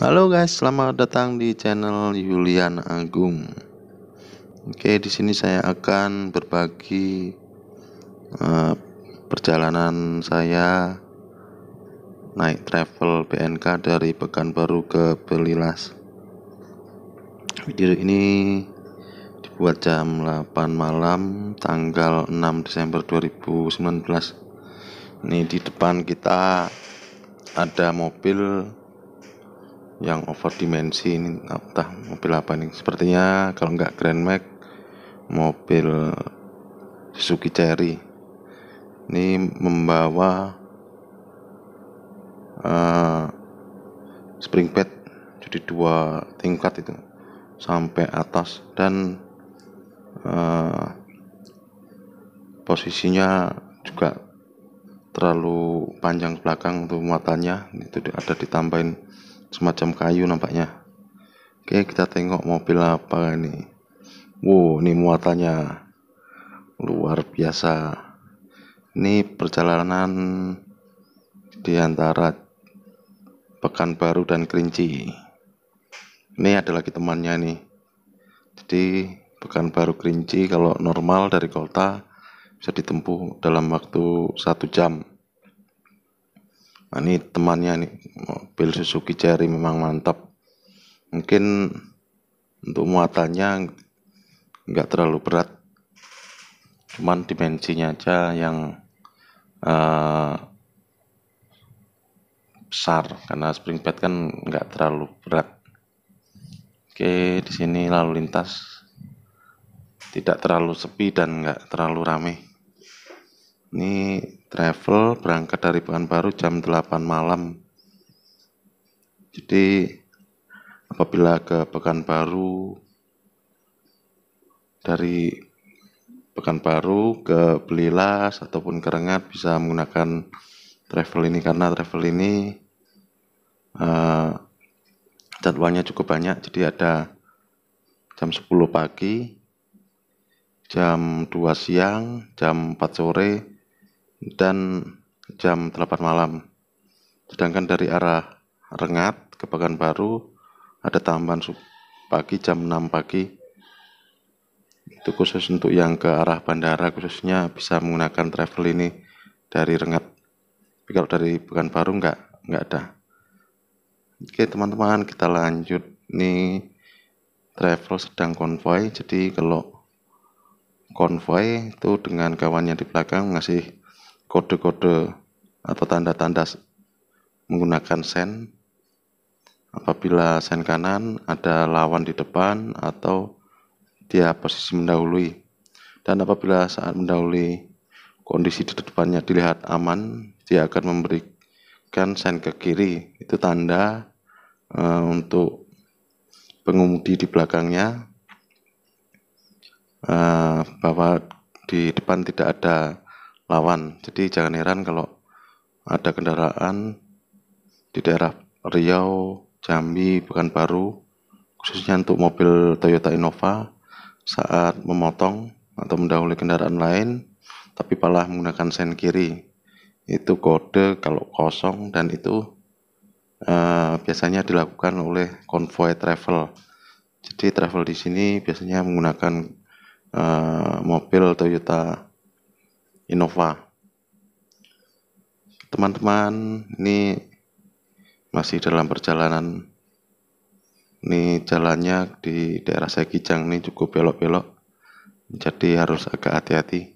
Halo guys, selamat datang di channel Yulian Agung. Oke, di sini saya akan berbagi uh, perjalanan saya naik travel BNK dari Pekanbaru ke Belilas. Video ini dibuat jam 8 malam tanggal 6 Desember 2019. Ini di depan kita ada mobil yang over dimensi ini apa mobil apa nih sepertinya kalau nggak Grand Max mobil Suzuki Cherry ini membawa uh, spring bed jadi dua tingkat itu sampai atas dan uh, posisinya juga terlalu panjang belakang untuk muatannya itu ada ditambahin semacam kayu nampaknya oke kita tengok mobil apa ini wow ini muatannya luar biasa ini perjalanan di antara Pekanbaru dan Kerinci ini ada lagi temannya nih jadi Pekanbaru Kerinci kalau normal dari kota bisa ditempuh dalam waktu satu jam nah, ini temannya nih mobil Suzuki Cherry memang mantap mungkin untuk muatannya nggak terlalu berat cuman dimensinya aja yang uh, besar karena spring bed kan nggak terlalu berat oke di sini lalu lintas tidak terlalu sepi dan nggak terlalu rame ini travel berangkat dari Pekanbaru jam 8 malam. Jadi apabila ke Pekanbaru dari Pekanbaru ke Belilas ataupun ke Rengat bisa menggunakan travel ini karena travel ini uh, jadwalnya cukup banyak jadi ada jam 10 pagi jam 2 siang, jam 4 sore, dan jam 8 malam. Sedangkan dari arah Rengat ke Baru ada tambahan pagi jam 6 pagi. Itu khusus untuk yang ke arah bandara khususnya bisa menggunakan travel ini dari Rengat. Tapi kalau dari Baru enggak, enggak ada. Oke teman-teman kita lanjut nih travel sedang konvoy jadi kalau konvoy itu dengan kawannya di belakang ngasih kode-kode atau tanda-tanda menggunakan sen. Apabila sen kanan ada lawan di depan atau dia posisi mendahului. Dan apabila saat mendahului kondisi di depannya dilihat aman, dia akan memberikan sen ke kiri. Itu tanda e, untuk pengemudi di belakangnya e, bahwa di depan tidak ada lawan. Jadi jangan heran kalau ada kendaraan di daerah Riau, Jambi, bukan baru, khususnya untuk mobil Toyota Innova saat memotong atau mendahului kendaraan lain, tapi malah menggunakan sen kiri. Itu kode kalau kosong dan itu uh, biasanya dilakukan oleh konvoy travel. Jadi travel di sini biasanya menggunakan uh, mobil Toyota Innova. Teman-teman, ini masih dalam perjalanan. Ini jalannya di daerah Sekijang ini cukup belok-belok. Jadi harus agak hati-hati.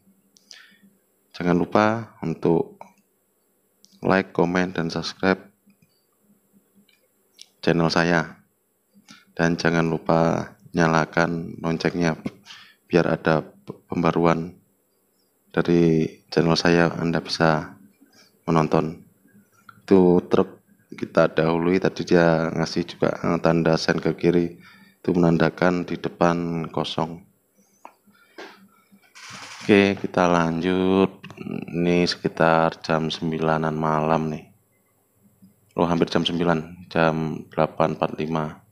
Jangan lupa untuk like, comment, dan subscribe channel saya. Dan jangan lupa nyalakan loncengnya biar ada pembaruan dari channel saya Anda bisa menonton itu truk kita dahului tadi dia ngasih juga eh, tanda sen ke kiri itu menandakan di depan kosong Oke kita lanjut ini sekitar jam 9an malam nih Oh hampir jam 9 jam 8.45